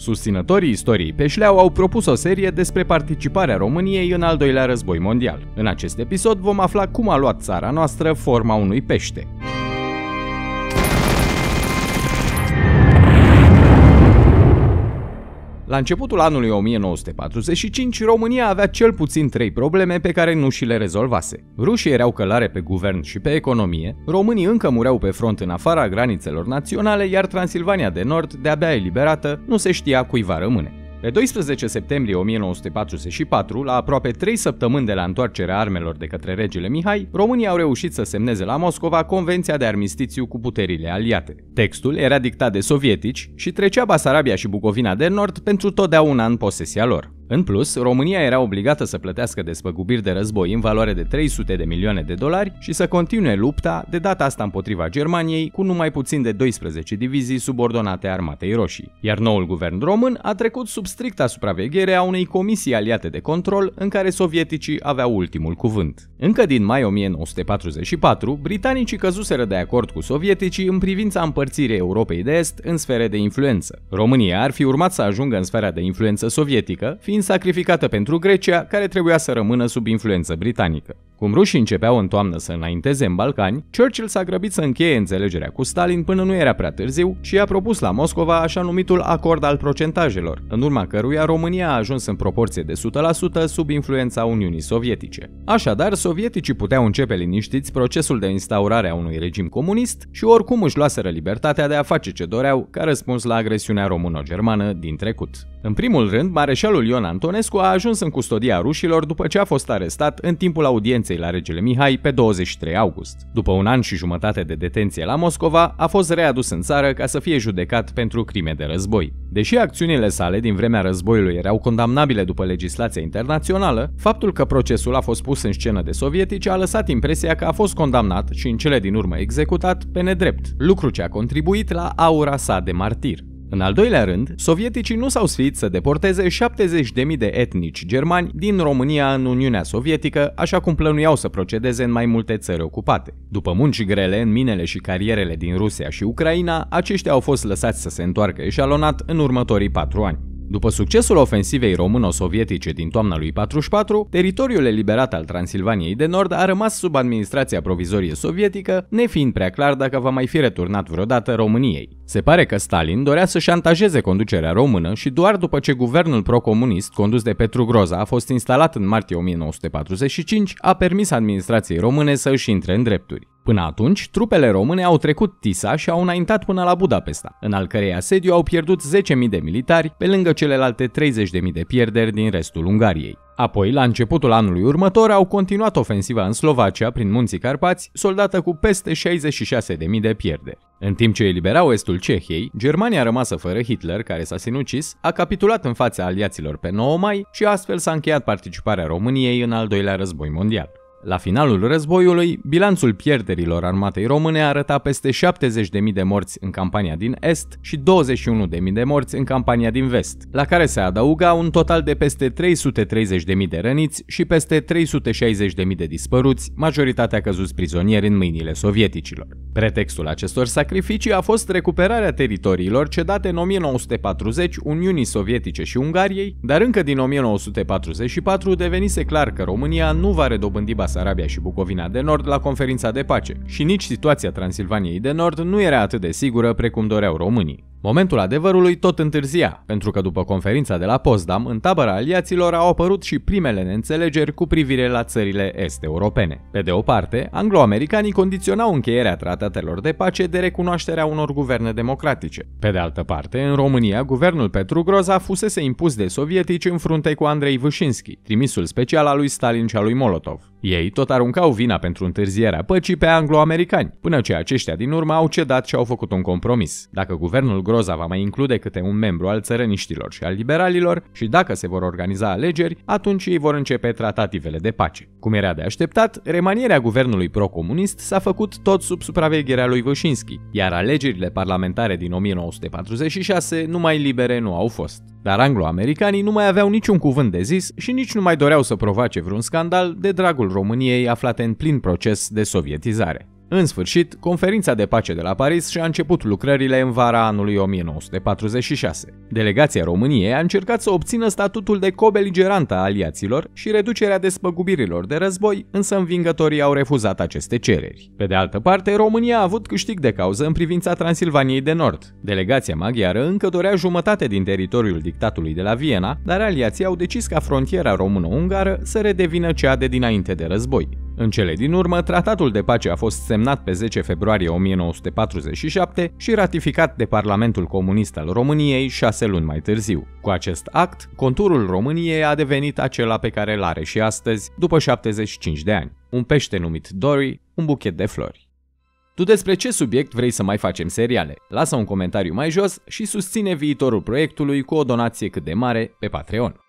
Susținătorii istoriei Peșleau au propus o serie despre participarea României în al doilea război mondial. În acest episod vom afla cum a luat țara noastră forma unui pește. La începutul anului 1945, România avea cel puțin trei probleme pe care nu și le rezolvase. Rușii erau călare pe guvern și pe economie, românii încă mureau pe front în afara granițelor naționale, iar Transilvania de Nord, de-abia eliberată, nu se știa cui va rămâne. Pe 12 septembrie 1944, la aproape 3 săptămâni de la întoarcerea armelor de către regele Mihai, românii au reușit să semneze la Moscova Convenția de Armistițiu cu puterile aliate. Textul era dictat de sovietici și trecea Basarabia și Bucovina de Nord pentru totdeauna în posesia lor. În plus, România era obligată să plătească despăgubiri de război în valoare de 300 de milioane de dolari și să continue lupta, de data asta împotriva Germaniei, cu numai puțin de 12 divizii subordonate armatei roșii. Iar noul guvern român a trecut sub stricta supraveghere a unei comisii aliate de control în care sovieticii aveau ultimul cuvânt. Încă din mai 1944, britanicii căzuseră de acord cu sovieticii în privința împărțirii Europei de Est în sfere de influență. România ar fi urmat să ajungă în sfera de influență sovietică, fiind fiind sacrificată pentru Grecia, care trebuia să rămână sub influență britanică. Cum rușii începeau în toamnă să înainteze în Balcani, Churchill s-a grăbit să încheie înțelegerea cu Stalin până nu era prea târziu și a propus la Moscova așa numitul acord al procentajelor, în urma căruia România a ajuns în proporție de 100% sub influența Uniunii Sovietice. Așadar, sovieticii puteau începe liniștiți procesul de instaurare a unui regim comunist și oricum își luaseră libertatea de a face ce doreau ca răspuns la agresiunea româno-germană din trecut. În primul rând, mareșalul Ion Antonescu a ajuns în custodia rușilor după ce a fost arestat în timpul audienței Constanței la regele Mihai pe 23 august. După un an și jumătate de detenție la Moscova, a fost readus în țară ca să fie judecat pentru crime de război. Deși acțiunile sale din vremea războiului erau condamnabile după legislația internațională, faptul că procesul a fost pus în scenă de sovietici a lăsat impresia că a fost condamnat și în cele din urmă executat pe nedrept, lucru ce a contribuit la aura sa de martir. În al doilea rând, sovieticii nu s-au sfit să deporteze 70.000 de etnici germani din România în Uniunea Sovietică, așa cum plănuiau să procedeze în mai multe țări ocupate. După munci grele în minele și carierele din Rusia și Ucraina, aceștia au fost lăsați să se întoarcă eșalonat în următorii patru ani. După succesul ofensivei româno-sovietice din toamna lui 44, teritoriul eliberat al Transilvaniei de Nord a rămas sub administrația provizorie sovietică, nefiind prea clar dacă va mai fi returnat vreodată României. Se pare că Stalin dorea să șantajeze conducerea română și doar după ce guvernul procomunist condus de Petru Groza a fost instalat în martie 1945, a permis administrației române să își intre în drepturi. Până atunci, trupele române au trecut Tisa și au înaintat până la Budapesta, în al cărei asediu au pierdut 10.000 de militari, pe lângă celelalte 30.000 de pierderi din restul Ungariei. Apoi, la începutul anului următor, au continuat ofensiva în Slovacia, prin munții Carpați, soldată cu peste 66.000 de pierderi. În timp ce eliberau estul Cehiei, Germania rămasă fără Hitler, care s-a sinucis, a capitulat în fața aliaților pe 9 mai și astfel s-a încheiat participarea României în al doilea război mondial. La finalul războiului, bilanțul pierderilor armatei române arăta peste 70.000 de morți în campania din est și 21.000 de morți în campania din vest, la care se adăuga un total de peste 330.000 de răniți și peste 360.000 de dispăruți, majoritatea căzuți prizonieri în mâinile sovieticilor. Pretextul acestor sacrificii a fost recuperarea teritoriilor cedate în 1940 Uniunii Sovietice și Ungariei, dar încă din 1944 devenise clar că România nu va redobândi Basarabia și Bucovina de Nord la conferința de pace și nici situația Transilvaniei de Nord nu era atât de sigură precum doreau românii. Momentul adevărului tot întârzia, pentru că după conferința de la Potsdam, în tabăra aliaților au apărut și primele neînțelegeri cu privire la țările est-europene. Pe de o parte, anglo condiționau încheierea tratatelor de pace de recunoașterea unor guverne democratice. Pe de altă parte, în România, guvernul Petru Groza fusese impus de sovietici în frunte cu Andrei Vâșinski, trimisul special al lui Stalin și al lui Molotov. Ei tot aruncau vina pentru întârzierea păcii pe anglo-americani, până ce aceștia din urmă au cedat și au făcut un compromis. Dacă guvernul Groza va mai include câte un membru al țărăniștilor și al liberalilor și dacă se vor organiza alegeri, atunci ei vor începe tratativele de pace. Cum era de așteptat, remanierea guvernului procomunist s-a făcut tot sub supravegherea lui Vășinski, iar alegerile parlamentare din 1946 numai libere nu au fost. Dar anglo-americanii nu mai aveau niciun cuvânt de zis și nici nu mai doreau să provoace vreun scandal de dragul României aflate în plin proces de sovietizare. În sfârșit, conferința de pace de la Paris și-a început lucrările în vara anului 1946. Delegația României a încercat să obțină statutul de cobeligerantă a aliaților și reducerea despăgubirilor de război, însă învingătorii au refuzat aceste cereri. Pe de altă parte, România a avut câștig de cauză în privința Transilvaniei de Nord. Delegația maghiară încă dorea jumătate din teritoriul dictatului de la Viena, dar aliații au decis ca frontiera română-ungară să redevină cea de dinainte de război. În cele din urmă, tratatul de pace a fost semnat pe 10 februarie 1947 și ratificat de Parlamentul Comunist al României șase luni mai târziu. Cu acest act, conturul României a devenit acela pe care îl are și astăzi, după 75 de ani. Un pește numit Dori, un buchet de flori. Tu despre ce subiect vrei să mai facem seriale? Lasă un comentariu mai jos și susține viitorul proiectului cu o donație cât de mare pe Patreon.